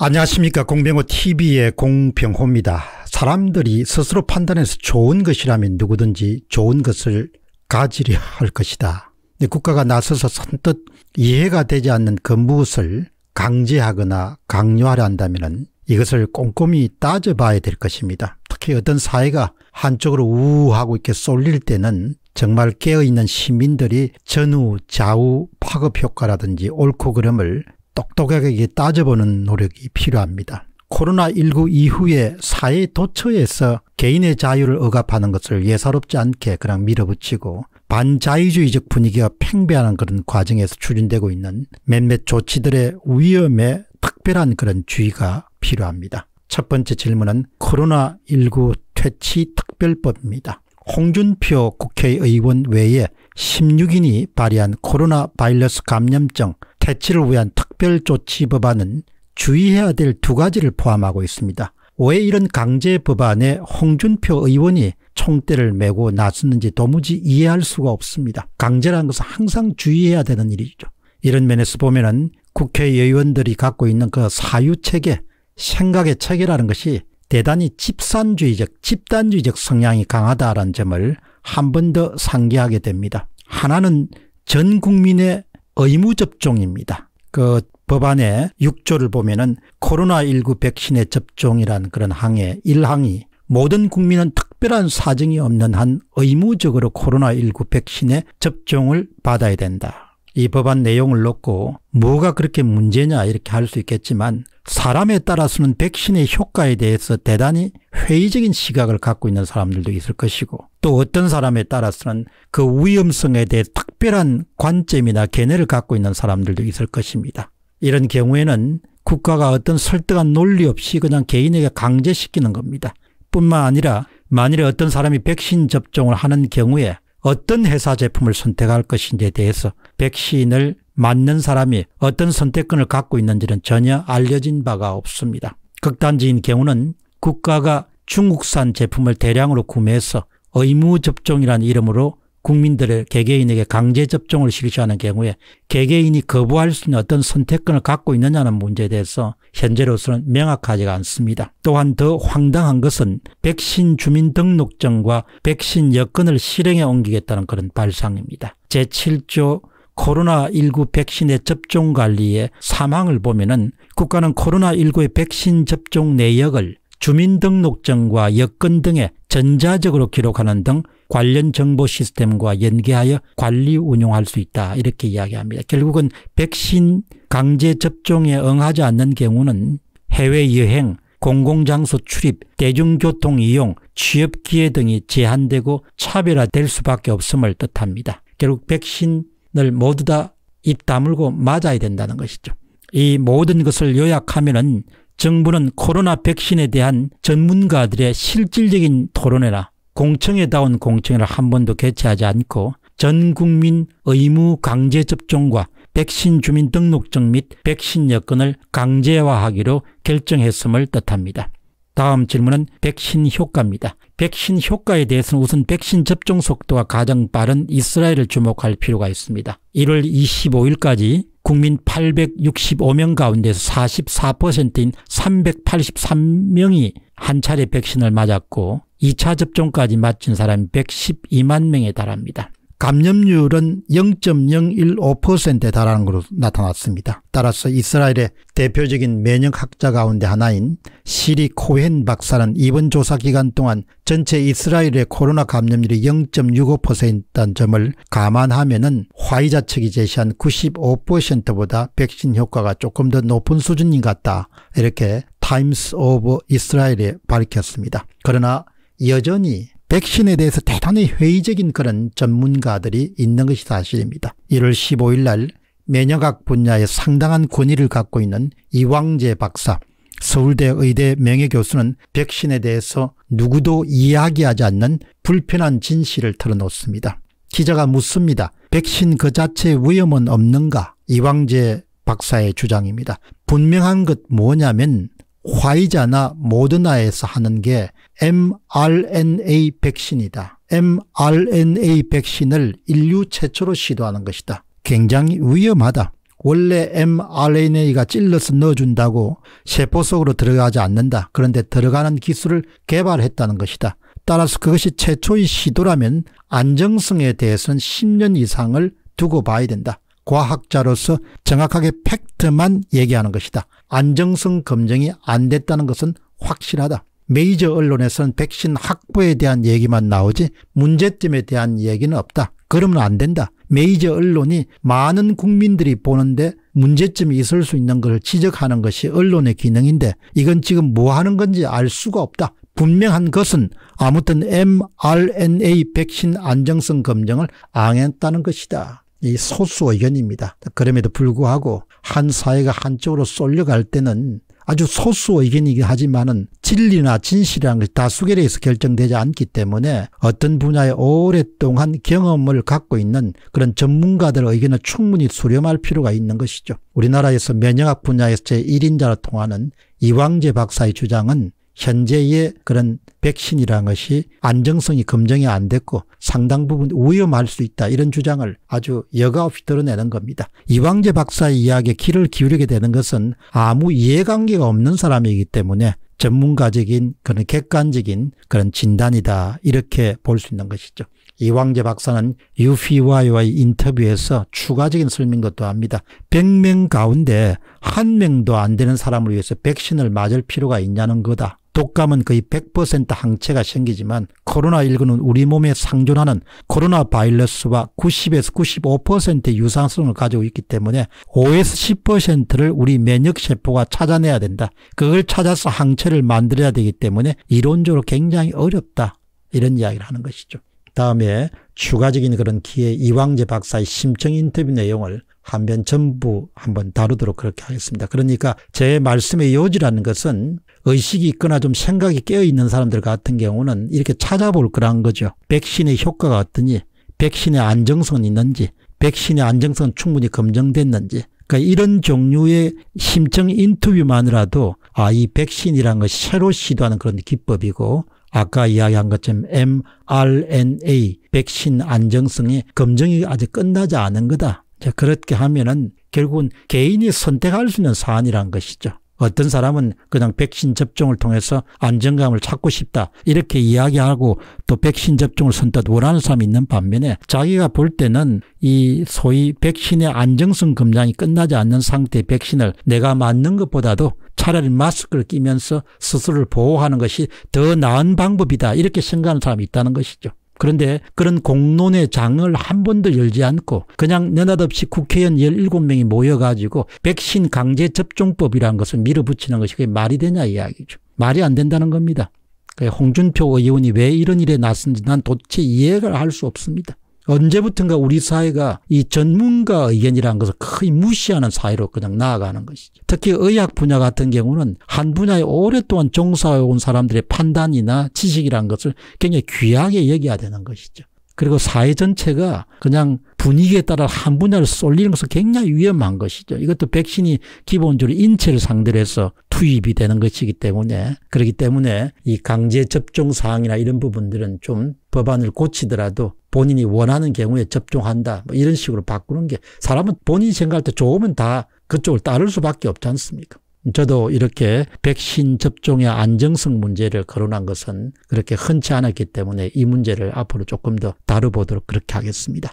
안녕하십니까 공병호TV의 공병호입니다. 사람들이 스스로 판단해서 좋은 것이라면 누구든지 좋은 것을 가지려 할 것이다. 국가가 나서서 선뜻 이해가 되지 않는 그 무엇을 강제하거나 강요하려 한다면 이것을 꼼꼼히 따져봐야 될 것입니다. 특히 어떤 사회가 한쪽으로 우하고 우 이렇게 쏠릴 때는 정말 깨어있는 시민들이 전후 좌우 파급 효과라든지 옳고 그름을 똑똑하게 따져보는 노력이 필요합니다. 코로나19 이후에 사회 도처에서 개인의 자유를 억압하는 것을 예사롭지 않게 그냥 밀어붙이고 반자유주의적 분위기가 팽배하는 그런 과정에서 추진되고 있는 몇몇 조치들의 위험에 특별한 그런 주의가 필요합니다. 첫 번째 질문은 코로나19 퇴치 특별법입니다. 홍준표 국회의원 외에 16인이 발의한 코로나 바이러스 감염증 퇴치를 위한 특 특별조치 법안은 주의해야 될 두 가지를 포함하고 있습니다. 왜 이런 강제 법안에 홍준표 의원이 총대를 메고 나섰는지 도무지 이해할 수가 없습니다. 강제라는 것은 항상 주의해야 되는 일이죠. 이런 면에서 보면 은 국회의원들이 갖고 있는 그 사유체계, 생각의 체계라는 것이 대단히 집산주의적, 집단주의적 성향이 강하다라는 점을 한 번 더 상기하게 됩니다. 하나는 전 국민의 의무접종입니다. 그 법안의 6조를 보면은 코로나19 백신의 접종이란 그런 항의 1항이 모든 국민은 특별한 사정이 없는 한 의무적으로 코로나19 백신의 접종을 받아야 된다. 이 법안 내용을 놓고 뭐가 그렇게 문제냐 이렇게 할 수 있겠지만 사람에 따라서는 백신의 효과에 대해서 대단히 회의적인 시각을 갖고 있는 사람들도 있을 것이고 또 어떤 사람에 따라서는 그 위험성에 대해 특별한 관점이나 견해를 갖고 있는 사람들도 있을 것입니다. 이런 경우에는 국가가 어떤 설득한 논리 없이 그냥 개인에게 강제시키는 겁니다. 뿐만 아니라 만일에 어떤 사람이 백신 접종을 하는 경우에 어떤 회사 제품을 선택할 것인지에 대해서 백신을 맞는 사람이 어떤 선택권을 갖고 있는지는 전혀 알려진 바가 없습니다. 극단적인 경우는 국가가 중국산 제품을 대량으로 구매해서 의무접종이라는 이름으로 국민들의 개개인에게 강제 접종을 실시하는 경우에 개개인이 거부할 수 있는 어떤 선택권을 갖고 있느냐는 문제에 대해서 현재로서는 명확하지가 않습니다. 또한 더 황당한 것은 백신 주민 등록증과 백신 여건을 실행에 옮기겠다는 그런 발상입니다. 제7조 코로나19 백신의 접종 관리의 사망을 보면은 국가는 코로나19의 백신 접종 내역을 주민등록증과 여건 등의 전자적으로 기록하는 등 관련 정보 시스템과 연계하여 관리 운용할 수 있다 이렇게 이야기합니다. 결국은 백신 강제 접종에 응하지 않는 경우는 해외여행, 공공장소 출입, 대중교통 이용, 취업기회 등이 제한되고 차별화될 수밖에 없음을 뜻합니다. 결국 백신을 모두 다 입 다물고 맞아야 된다는 것이죠. 이 모든 것을 요약하면 은 정부는 코로나 백신에 대한 전문가들의 실질적인 토론회나 공청회다운 공청회를 한 번도 개최하지 않고 전 국민 의무 강제 접종과 백신 주민 등록증 및 백신 여건을 강제화하기로 결정했음을 뜻합니다. 다음 질문은 백신 효과입니다. 백신 효과에 대해서는 우선 백신 접종 속도가 가장 빠른 이스라엘을 주목할 필요가 있습니다. 1월 25일까지 국민 865명 가운데서 44%인 383명이 한 차례 백신을 맞았고 2차 접종까지 맞춘 사람이 112만 명에 달합니다. 감염률은 0.015%에 달하는 것으로 나타났습니다. 따라서 이스라엘의 대표적인 면역학자 가운데 하나인 시리 코헨 박사는 이번 조사 기간 동안 전체 이스라엘의 코로나 감염률이 0.65%인 점을 감안하면 화이자 측이 제시한 95%보다 백신 효과가 조금 더 높은 수준인 것 같다 이렇게 타임스 오브 이스라엘에 밝혔습니다. 그러나 여전히 백신에 대해서 대단히 회의적인 그런 전문가들이 있는 것이 사실입니다. 1월 15일 날 매녀학 분야에 상당한 권위를 갖고 있는 이왕재 박사 서울대 의대 명예교수는 백신에 대해서 누구도 이야기하지 않는 불편한 진실을 털어놓습니다. 기자가 묻습니다. 백신 그 자체의 위험은 없는가? 이왕재 박사의 주장입니다. 분명한 것 뭐냐면 화이자나 모더나에서 하는 게 mRNA 백신이다. mRNA 백신을 인류 최초로 시도하는 것이다. 굉장히 위험하다. 원래 mRNA가 찔러서 넣어준다고 세포 속으로 들어가지 않는다. 그런데 들어가는 기술을 개발했다는 것이다. 따라서 그것이 최초의 시도라면 안정성에 대해서는 10년 이상을 두고 봐야 된다. 과학자로서 정확하게 팩트만 얘기하는 것이다. 안정성 검증이 안 됐다는 것은 확실하다. 메이저 언론에서는 백신 확보에 대한 얘기만 나오지 문제점에 대한 얘기는 없다. 그러면 안 된다. 메이저 언론이 많은 국민들이 보는데 문제점이 있을 수 있는 것을 지적하는 것이 언론의 기능인데 이건 지금 뭐 하는 건지 알 수가 없다. 분명한 것은 아무튼 mRNA 백신 안정성 검증을 안 했다는 것이다. 이 소수 의견입니다. 그럼에도 불구하고 한 사회가 한쪽으로 쏠려갈 때는 아주 소수 의견이긴 하지만은 진리나 진실이라는 것이 다수결에 서 결정되지 않기 때문에 어떤 분야에 오랫동안 경험을 갖고 있는 그런 전문가들의 의견을 충분히 수렴할 필요가 있는 것이죠. 우리나라에서 면역학 분야에서 제1인자로 통하는 이왕재 박사의 주장은 현재의 그런 백신이라는 것이 안정성이 검증이 안 됐고 상당 부분 위험할 수 있다 이런 주장을 아주 여과 없이 드러내는 겁니다. 이광재 박사의 이야기에 귀를 기울이게 되는 것은 아무 이해관계가 없는 사람이기 때문에 전문가적인 그런 객관적인 그런 진단이다 이렇게 볼 수 있는 것이죠. 이왕재 박사는 UPY와의 인터뷰에서 추가적인 설명도 또합니다. 100명 가운데 한 명도 안 되는 사람을 위해서 백신을 맞을 필요가 있냐는 거다. 독감은 거의 100% 항체가 생기지만 코로나19는 우리 몸에 상존하는 코로나 바이러스와 90에서 95%의 유사성을 가지고 있기 때문에 5에서 10%를 우리 면역세포가 찾아내야 된다. 그걸 찾아서 항체를 만들어야 되기 때문에 이론적으로 굉장히 어렵다. 이런 이야기를 하는 것이죠. 다음에 추가적인 그런 기회 이왕재 박사의 심층 인터뷰 내용을 한 번 전부 한번 다루도록 그렇게 하겠습니다. 그러니까 제 말씀의 요지라는 것은 의식이 있거나 좀 생각이 깨어 있는 사람들 같은 경우는 이렇게 찾아볼 거란 거죠. 백신의 효과가 어떠니 백신의 안정성은 있는지 백신의 안정성은 충분히 검증됐는지 그러니까 이런 종류의 심층 인터뷰만이라도 아 이 백신이란 것이 새로 시도하는 그런 기법이고 아까 이야기한 것처럼 mRNA 백신 안정성이 검증이 아직 끝나지 않은 거다. 자, 그렇게 하면은 결국은 개인이 선택할 수 있는 사안이란 것이죠. 어떤 사람은 그냥 백신 접종을 통해서 안정감을 찾고 싶다 이렇게 이야기하고 또 백신 접종을 선뜻 원하는 사람이 있는 반면에 자기가 볼 때는 이 소위 백신의 안정성 검장이 끝나지 않는 상태의 백신을 내가 맞는 것보다도 차라리 마스크를 끼면서 스스로를 보호하는 것이 더 나은 방법이다 이렇게 생각하는 사람이 있다는 것이죠. 그런데 그런 공론의 장을 한 번도 열지 않고 그냥 느닷없이 국회의원 17명이 모여가지고 백신 강제 접종법이라는 것을 밀어붙이는 것이 그게 말이 되냐 이야기죠. 말이 안 된다는 겁니다. 그러니까 홍준표 의원이 왜 이런 일에 났는지난 도대체 이해를 할 수 없습니다. 언제부턴가 우리 사회가 이 전문가 의견이라는 것을 거의 무시하는 사회로 그냥 나아가는 것이죠. 특히 의학 분야 같은 경우는 한 분야에 오랫동안 종사해온 사람들의 판단이나 지식이라는 것을 굉장히 귀하게 여겨야 되는 것이죠. 그리고 사회 전체가 그냥 분위기에 따라 한 분야를 쏠리는 것은 굉장히 위험한 것이죠. 이것도 백신이 기본적으로 인체를 상대로 해서 투입이 되는 것이기 때문에 그렇기 때문에 이 강제 접종 사항이나 이런 부분들은 좀 법안을 고치더라도 본인이 원하는 경우에 접종한다 뭐 이런 식으로 바꾸는 게 사람은 본인이 생각할 때 조금은 다 그쪽을 따를 수밖에 없지 않습니까? 저도 이렇게 백신 접종의 안정성 문제를 거론한 것은 그렇게 흔치 않았기 때문에 이 문제를 앞으로 조금 더 다뤄보도록 그렇게 하겠습니다.